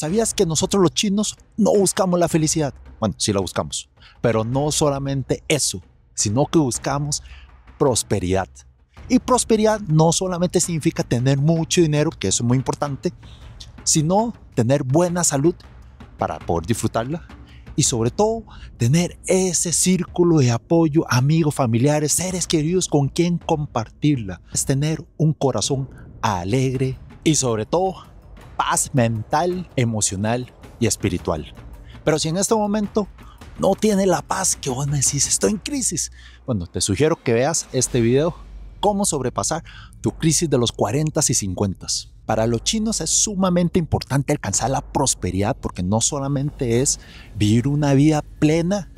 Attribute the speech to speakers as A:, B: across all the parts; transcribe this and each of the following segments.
A: ¿Sabías que nosotros los chinos no buscamos la felicidad? Bueno, sí la buscamos, pero no solamente eso, sino que buscamos prosperidad. Y prosperidad no solamente significa tener mucho dinero, que eso es muy importante, sino tener buena salud para poder disfrutarla y sobre todo tener ese círculo de apoyo, amigos, familiares, seres queridos con quien compartirla. Es tener un corazón alegre y sobre todo paz mental, emocional y espiritual. Pero si en este momento no tiene la paz que vos me decís, estoy en crisis, bueno, te sugiero que veas este video, cómo sobrepasar tu crisis de los 40 y 50. Para los chinos es sumamente importante alcanzar la prosperidad porque no solamente es vivir una vida plena,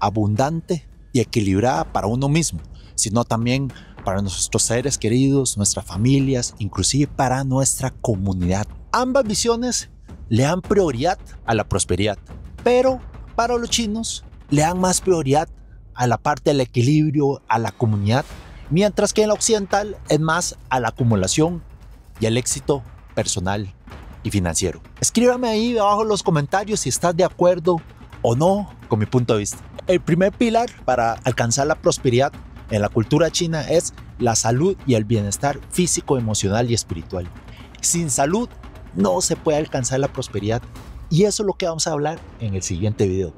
A: abundante y equilibrada para uno mismo, sino también para nuestros seres queridos, nuestras familias, inclusive para nuestra comunidad Ambas visiones le dan prioridad a la prosperidad, pero para los chinos le dan más prioridad a la parte del equilibrio, a la comunidad, mientras que en la occidental es más a la acumulación y al éxito personal y financiero. Escríbame ahí abajo en los comentarios si estás de acuerdo o no con mi punto de vista. El primer pilar para alcanzar la prosperidad en la cultura china es la salud y el bienestar físico, emocional y espiritual. Sin salud no se puede alcanzar la prosperidad. Y eso es lo que vamos a hablar en el siguiente video.